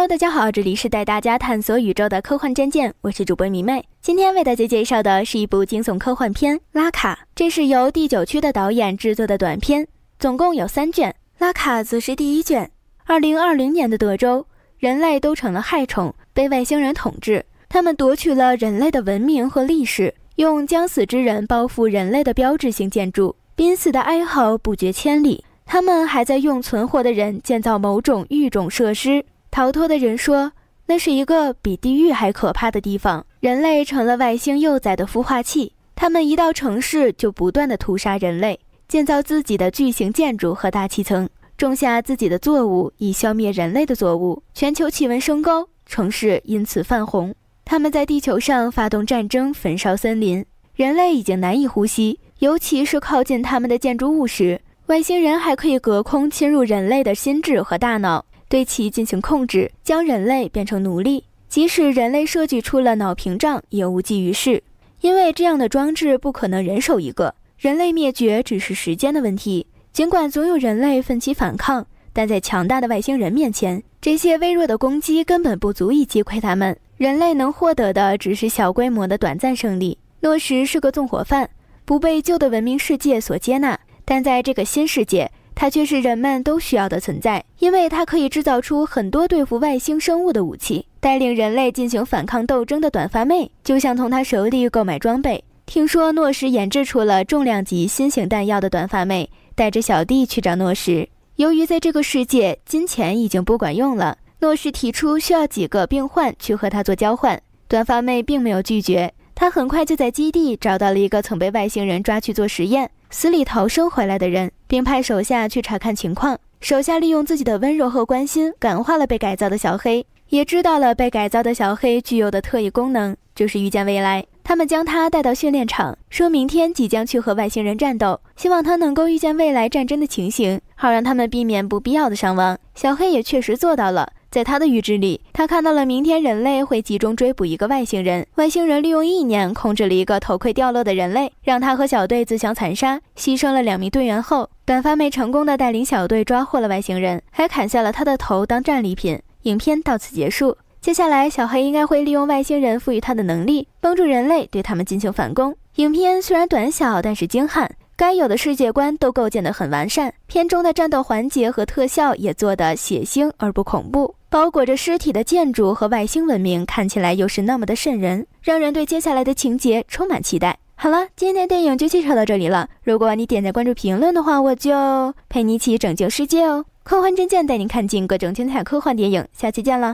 Hello，大家好，这里是带大家探索宇宙的科幻战舰，我是主播迷妹。今天为大家介绍的是一部惊悚科幻片《拉卡》，这是由第九区的导演制作的短片，总共有三卷，《拉卡》则是第一卷。二零二零年的德州，人类都成了害虫，被外星人统治，他们夺取了人类的文明和历史，用将死之人包覆人类的标志性建筑，濒死的哀嚎不绝千里。他们还在用存活的人建造某种育种设施。逃脱的人说：“那是一个比地狱还可怕的地方。人类成了外星幼崽的孵化器，他们一到城市就不断的屠杀人类，建造自己的巨型建筑和大气层，种下自己的作物以消灭人类的作物。全球气温升高，城市因此泛红。他们在地球上发动战争，焚烧森林。人类已经难以呼吸，尤其是靠近他们的建筑物时，外星人还可以隔空侵入人类的心智和大脑。”对其进行控制，将人类变成奴隶。即使人类设计出了脑屏障，也无济于事，因为这样的装置不可能人手一个。人类灭绝只是时间的问题。尽管总有人类奋起反抗，但在强大的外星人面前，这些微弱的攻击根本不足以击溃他们。人类能获得的只是小规模的短暂胜利。诺什是个纵火犯，不被旧的文明世界所接纳，但在这个新世界。它却是人们都需要的存在，因为它可以制造出很多对付外星生物的武器。带领人类进行反抗斗争的短发妹，就像从他手里购买装备。听说诺什研制出了重量级新型弹药的短发妹，带着小弟去找诺什。由于在这个世界，金钱已经不管用了，诺什提出需要几个病患去和他做交换。短发妹并没有拒绝，他很快就在基地找到了一个曾被外星人抓去做实验。死里逃生回来的人，并派手下去查看情况。手下利用自己的温柔和关心，感化了被改造的小黑，也知道了被改造的小黑具有的特异功能，就是预见未来。他们将他带到训练场，说明天即将去和外星人战斗，希望他能够预见未来战争的情形，好让他们避免不必要的伤亡。小黑也确实做到了。在他的预知里，他看到了明天人类会集中追捕一个外星人。外星人利用意念控制了一个头盔掉落的人类，让他和小队自相残杀，牺牲了两名队员后，短发妹成功的带领小队抓获了外星人，还砍下了他的头当战利品。影片到此结束，接下来小黑应该会利用外星人赋予他的能力，帮助人类对他们进行反攻。影片虽然短小，但是精悍。该有的世界观都构建得很完善，片中的战斗环节和特效也做得血腥而不恐怖，包裹着尸体的建筑和外星文明看起来又是那么的瘆人，让人对接下来的情节充满期待。好了，今天电影就介绍到这里了。如果你点赞、关注、评论的话，我就陪你一起拯救世界哦！科幻真见带你看尽各种精彩科幻电影，下期见了。